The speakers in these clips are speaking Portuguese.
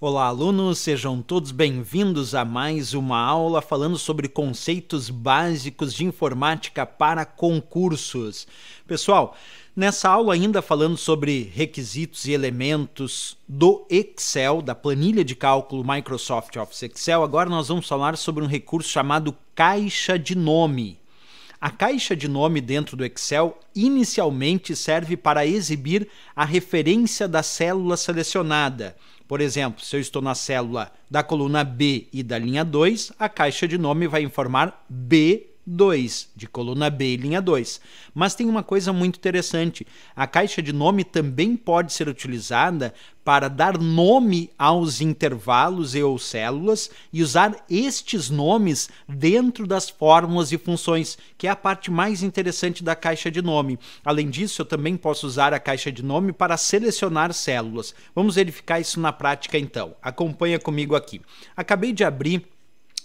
Olá, alunos, sejam todos bem-vindos a mais uma aula falando sobre conceitos básicos de informática para concursos. Pessoal, nessa aula, ainda falando sobre requisitos e elementos do Excel, da planilha de cálculo Microsoft Office Excel, agora nós vamos falar sobre um recurso chamado caixa de nome. A caixa de nome dentro do Excel inicialmente serve para exibir a referência da célula selecionada por exemplo, se eu estou na célula da coluna B e da linha 2, a caixa de nome vai informar B 2, de coluna B, linha 2. Mas tem uma coisa muito interessante: a caixa de nome também pode ser utilizada para dar nome aos intervalos e ou células e usar estes nomes dentro das fórmulas e funções, que é a parte mais interessante da caixa de nome. Além disso, eu também posso usar a caixa de nome para selecionar células. Vamos verificar isso na prática então. Acompanha comigo aqui. Acabei de abrir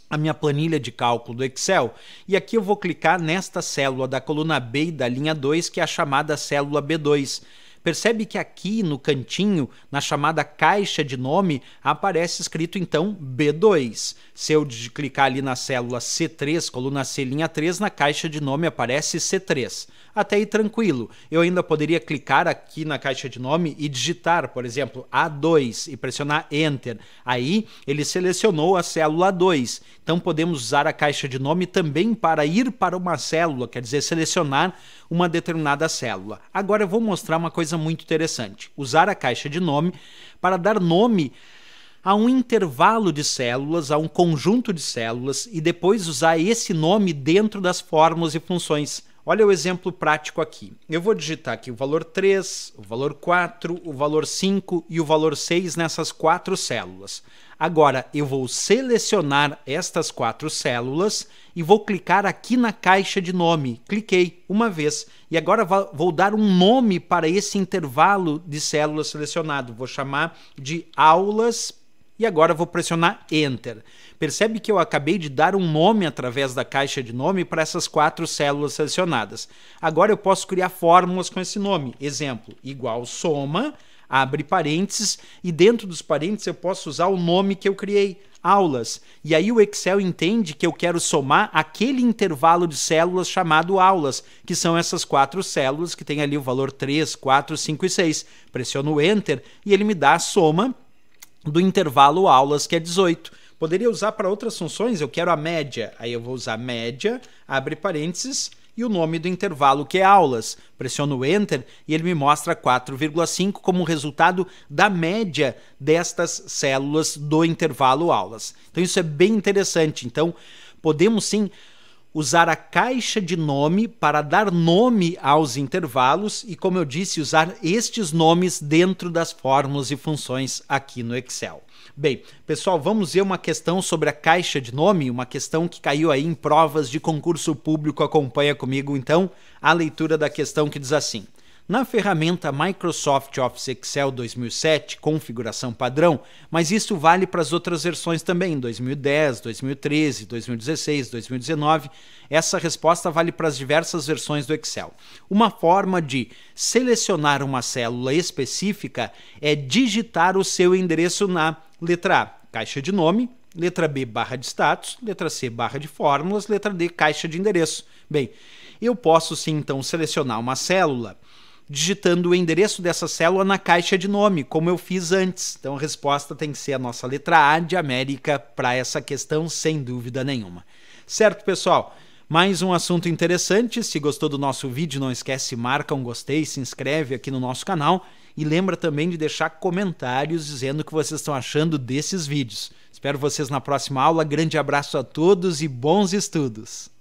a minha planilha de cálculo do Excel e aqui eu vou clicar nesta célula da coluna B e da linha 2, que é a chamada célula B2. Percebe que aqui no cantinho, na chamada caixa de nome, aparece escrito então B2. Se eu clicar ali na célula C3, coluna C, linha 3, na caixa de nome aparece C3. Até aí tranquilo. Eu ainda poderia clicar aqui na caixa de nome e digitar, por exemplo, A2 e pressionar Enter. Aí ele selecionou a célula 2. Então podemos usar a caixa de nome também para ir para uma célula, quer dizer, selecionar uma determinada célula. Agora eu vou mostrar uma coisa muito interessante: usar a caixa de nome para dar nome a um intervalo de células, a um conjunto de células, e depois usar esse nome dentro das fórmulas e funções Olha o exemplo prático aqui. Eu vou digitar aqui o valor 3, o valor 4, o valor 5 e o valor 6 nessas quatro células. Agora eu vou selecionar estas quatro células e vou clicar aqui na caixa de nome. Cliquei uma vez e agora vou dar um nome para esse intervalo de células selecionado. Vou chamar de aulas e agora vou pressionar Enter. Percebe que eu acabei de dar um nome através da caixa de nome para essas quatro células selecionadas. Agora eu posso criar fórmulas com esse nome. Exemplo, igual soma, abre parênteses, e dentro dos parênteses eu posso usar o nome que eu criei, aulas. E aí o Excel entende que eu quero somar aquele intervalo de células chamado aulas, que são essas quatro células que tem ali o valor 3, 4, 5 e 6. Pressiono Enter e ele me dá a soma do intervalo aulas, que é 18. Poderia usar para outras funções, eu quero a média. Aí eu vou usar média, abre parênteses e o nome do intervalo, que é aulas. Pressiono Enter e ele me mostra 4,5 como resultado da média destas células do intervalo aulas. Então isso é bem interessante. Então podemos sim usar a caixa de nome para dar nome aos intervalos e, como eu disse, usar estes nomes dentro das fórmulas e funções aqui no Excel. Bem, pessoal, vamos ver uma questão sobre a caixa de nome, uma questão que caiu aí em provas de concurso público. Acompanha comigo, então, a leitura da questão que diz assim na ferramenta Microsoft Office Excel 2007, configuração padrão, mas isso vale para as outras versões também, 2010, 2013, 2016, 2019. Essa resposta vale para as diversas versões do Excel. Uma forma de selecionar uma célula específica é digitar o seu endereço na letra A, caixa de nome, letra B, barra de status, letra C, barra de fórmulas, letra D, caixa de endereço. Bem, eu posso sim então selecionar uma célula digitando o endereço dessa célula na caixa de nome, como eu fiz antes. Então a resposta tem que ser a nossa letra A de América para essa questão, sem dúvida nenhuma. Certo, pessoal? Mais um assunto interessante. Se gostou do nosso vídeo, não esquece, marca um gostei, se inscreve aqui no nosso canal e lembra também de deixar comentários dizendo o que vocês estão achando desses vídeos. Espero vocês na próxima aula. Grande abraço a todos e bons estudos!